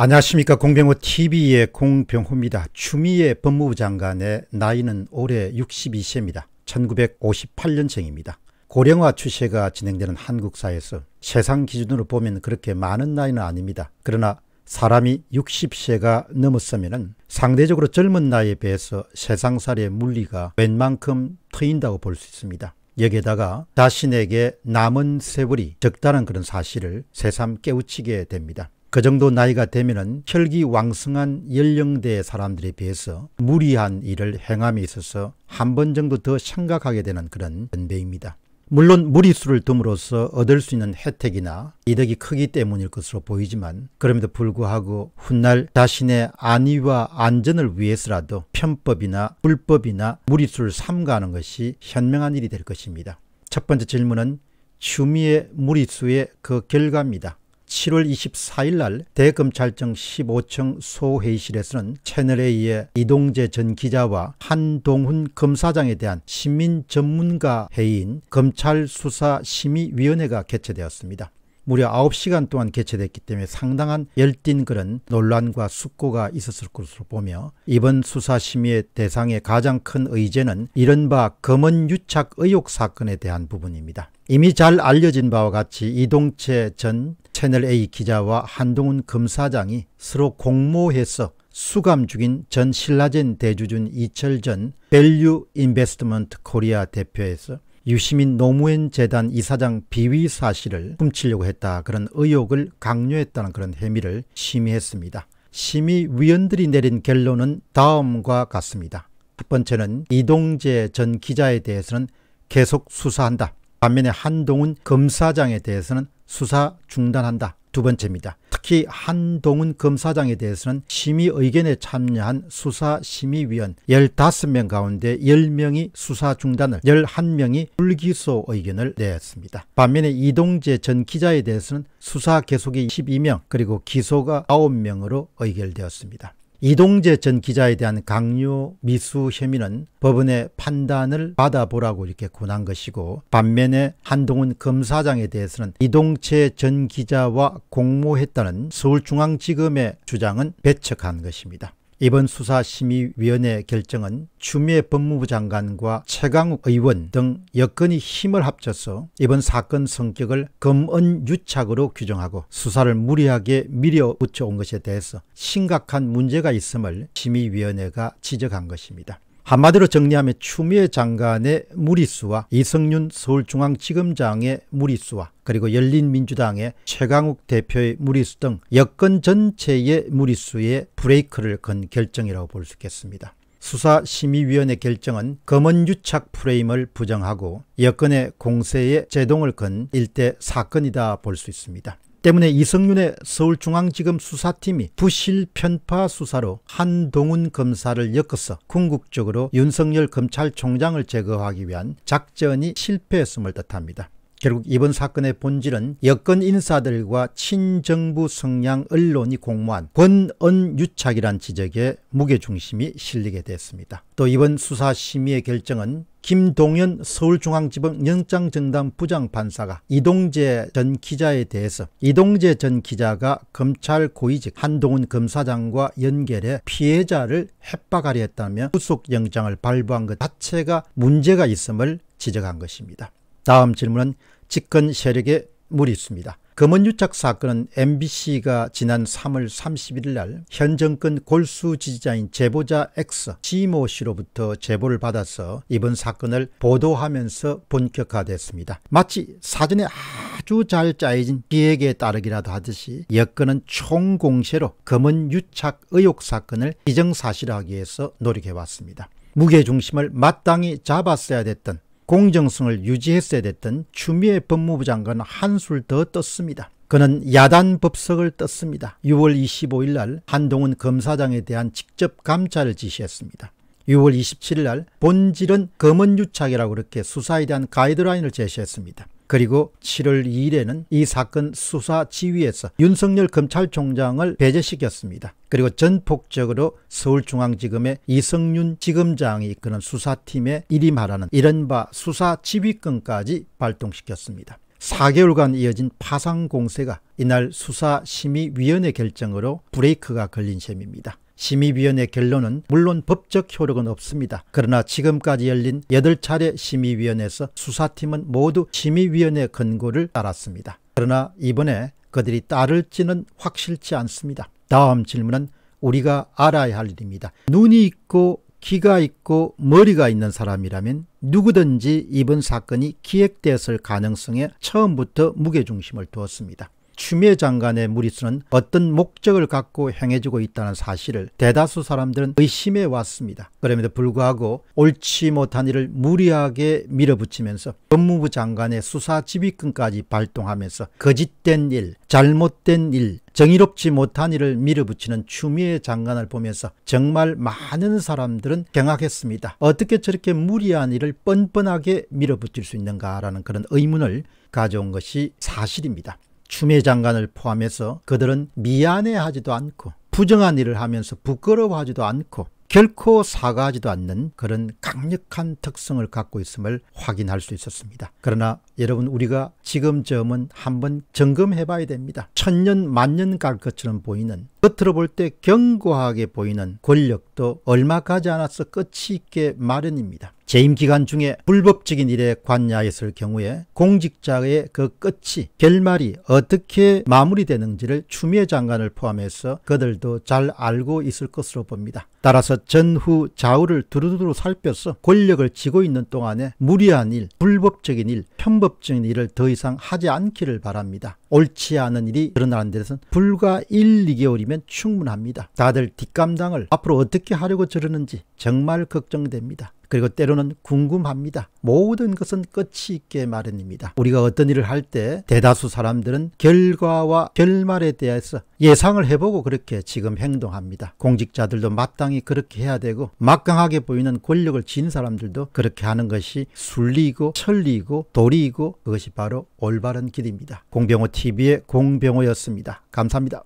안녕하십니까 공병호TV의 공병호입니다. 추미애 법무부 장관의 나이는 올해 62세입니다. 1958년생입니다. 고령화 추세가 진행되는 한국 사회에서 세상 기준으로 보면 그렇게 많은 나이는 아닙니다. 그러나 사람이 60세가 넘었으면 상대적으로 젊은 나이에 비해서 세상살의 물리가 웬만큼 트인다고 볼 수 있습니다. 여기에다가 자신에게 남은 세월이 적다는 그런 사실을 새삼 깨우치게 됩니다. 그 정도 나이가 되면 혈기왕성한 연령대의 사람들에 비해서 무리한 일을 행함에 있어서 한 번 정도 더 생각하게 되는 그런 연배입니다. 물론 무리수를 둠으로써 얻을 수 있는 혜택이나 이득이 크기 때문일 것으로 보이지만 그럼에도 불구하고 훗날 자신의 안위와 안전을 위해서라도 편법이나 불법이나 무리수를 삼가하는 것이 현명한 일이 될 것입니다. 첫 번째 질문은 추미의 무리수의 그 결과입니다. 7월 24일 날 대검찰청 15층 소회의실에서는 채널에 의 이동재 전 기자와 한동훈 검사장에 대한 시민 전문가 회의인 검찰 수사 심의위원회가 개최되었습니다. 무려 9시간 동안 개최됐기 때문에 상당한 열띤 그런 논란과 숙고가 있었을 것으로 보며 이번 수사심의 대상의 가장 큰 의제는 이른바 검은 유착 의혹 사건에 대한 부분입니다. 이미 잘 알려진 바와 같이 이동채 전 채널A 기자와 한동훈 검사장이 서로 공모해서 수감 중인 전 신라젠 대주준 이철 전 밸류 인베스트먼트 코리아 대표에서 유시민 노무현 재단 이사장 비위 사실을 훔치려고 했다 그런 의혹을 강요했다는 그런 혐의를 심의했습니다. 심의위원들이 내린 결론은 다음과 같습니다. 첫 번째는 이동재 전 기자에 대해서는 계속 수사한다. 반면에 한동훈 검사장에 대해서는 수사 중단한다. 두 번째입니다. 특히 한동훈 검사장에 대해서는 심의 의견에 참여한 수사심의위원 15명 가운데 10명이 수사 중단을 11명이 불기소 의견을 냈습니다. 반면에 이동재 전 기자에 대해서는 수사 계속이 12명 그리고 기소가 9명으로 의결되었습니다. 이동재 전 기자에 대한 강요 미수 혐의는 법원의 판단을 받아보라고 이렇게 권한 것이고 반면에 한동훈 검사장에 대해서는 이동재 전 기자와 공모했다는 서울중앙지검의 주장은 배척한 것입니다. 이번 수사심의위원회 결정은 추미애 법무부 장관과 최강욱 의원 등 여건이 힘을 합쳐서 이번 사건 성격을 검언유착으로 규정하고 수사를 무리하게 밀어붙여온 것에 대해서 심각한 문제가 있음을 심의위원회가 지적한 것입니다. 한마디로 정리하면 추미애 장관의 무리수와 이성윤 서울중앙지검장의 무리수와 그리고 열린민주당의 최강욱 대표의 무리수 등 여권 전체의 무리수에 브레이크를 건 결정이라고 볼 수 있겠습니다. 수사심의위원회 결정은 검언유착 프레임을 부정하고 여건의 공세에 제동을 건 일대 사건이다 볼 수 있습니다. 때문에 이성윤의 서울중앙지검 수사팀이 부실 편파 수사로 한동훈 검사를 엮어서 궁극적으로 윤석열 검찰총장을 제거하기 위한 작전이 실패했음을 뜻합니다. 결국 이번 사건의 본질은 여권 인사들과 친정부 성향 언론이 공모한 권언 유착이란 지적에 무게중심이 실리게 됐습니다. 또 이번 수사심의의 결정은 김동연 서울중앙지법 영장전담 부장판사가 이동재 전 기자에 대해서 이동재 전 기자가 검찰 고위직 한동훈 검사장과 연결해 피해자를 협박하려 했다며 구속영장을 발부한 것 자체가 문제가 있음을 지적한 것입니다. 다음 질문은 집권 세력의 무리수입니다. 검언유착 사건은 MBC가 지난 3월 31일 날 현 정권 골수 지지자인 제보자 X 시모 씨로부터 제보를 받아서 이번 사건을 보도하면서 본격화됐습니다. 마치 사전에 아주 잘 짜여진 기획에 따르기라도 하듯이 여건은 총공세로 검언유착 의혹 사건을 기정사실화하기 위해서 노력해왔습니다. 무게중심을 마땅히 잡았어야 됐던 공정성을 유지했어야 됐던 추미애 법무부 장관 한 술 더 떴습니다. 그는 야단 법석을 떴습니다. 6월 25일 날 한동훈 검사장에 대한 직접 감찰을 지시했습니다. 6월 27일 날 본질은 검은 유착이라고 그렇게 수사에 대한 가이드라인을 제시했습니다. 그리고 7월 2일에는 이 사건 수사 지휘에서 윤석열 검찰총장을 배제시켰습니다. 그리고 전폭적으로 서울중앙지검의 이성윤 지검장이 이끄 수사팀에 일임하라는 이른바 수사 지휘권까지 발동시켰습니다. 4개월간 이어진 파상 공세가 이날 수사심의위원회 결정으로 브레이크가 걸린 셈입니다. 심의위원회 결론은 물론 법적 효력은 없습니다. 그러나 지금까지 열린 8차례 심의위원회에서 수사팀은 모두 심의위원회 권고를 따랐습니다. 그러나 이번에 그들이 따를지는 확실치 않습니다. 다음 질문은 우리가 알아야 할 일입니다. 눈이 있고 귀가 있고 머리가 있는 사람이라면 누구든지 이번 사건이 기획되었을 가능성에 처음부터 무게중심을 두었습니다. 추미애 장관의 무리수는 어떤 목적을 갖고 행해지고 있다는 사실을 대다수 사람들은 의심해 왔습니다. 그럼에도 불구하고 옳지 못한 일을 무리하게 밀어붙이면서 법무부 장관의 수사 지휘권까지 발동하면서 거짓된 일, 잘못된 일, 정의롭지 못한 일을 밀어붙이는 추미애 장관을 보면서 정말 많은 사람들은 경악했습니다. 어떻게 저렇게 무리한 일을 뻔뻔하게 밀어붙일 수 있는가라는 그런 의문을 가져온 것이 사실입니다. 추미애 장관을 포함해서 그들은 미안해하지도 않고 부정한 일을 하면서 부끄러워하지도 않고 결코 사과하지도 않는 그런 강력한 특성을 갖고 있음을 확인할 수 있었습니다. 그러나 여러분 우리가 지금 점은 한번 점검해 봐야 됩니다. 천년 만년 갈 것처럼 보이는 겉으로 볼 때 견고하게 보이는 권력도 얼마 가지 않아서 끝이 있게 마련입니다. 재임 기간 중에 불법적인 일에 관여하였을 경우에 공직자의 그 끝이 결말이 어떻게 마무리되는지를 추미애 장관을 포함해서 그들도 잘 알고 있을 것으로 봅니다. 따라서 전후 좌우를 두루두루 살펴서 권력을 쥐고 있는 동안에 무리한 일, 불법적인 일, 편법적인 일을 더 이상 하지 않기를 바랍니다. 옳지 않은 일이 드러나는 데서는 불과 1, 2개월이면 충분합니다. 다들 뒷감당을 앞으로 어떻게 하려고 저러는지 정말 걱정됩니다. 그리고 때로는 궁금합니다. 모든 것은 끝이 있게 마련입니다. 우리가 어떤 일을 할 때 대다수 사람들은 결과와 결말에 대해서 예상을 해보고 그렇게 지금 행동합니다. 공직자들도 마땅히 그렇게 해야 되고 막강하게 보이는 권력을 진 사람들도 그렇게 하는 것이 순리이고 천리이고 도리이고 그것이 바로 올바른 길입니다. 공병호 TV의 공병호였습니다. 감사합니다.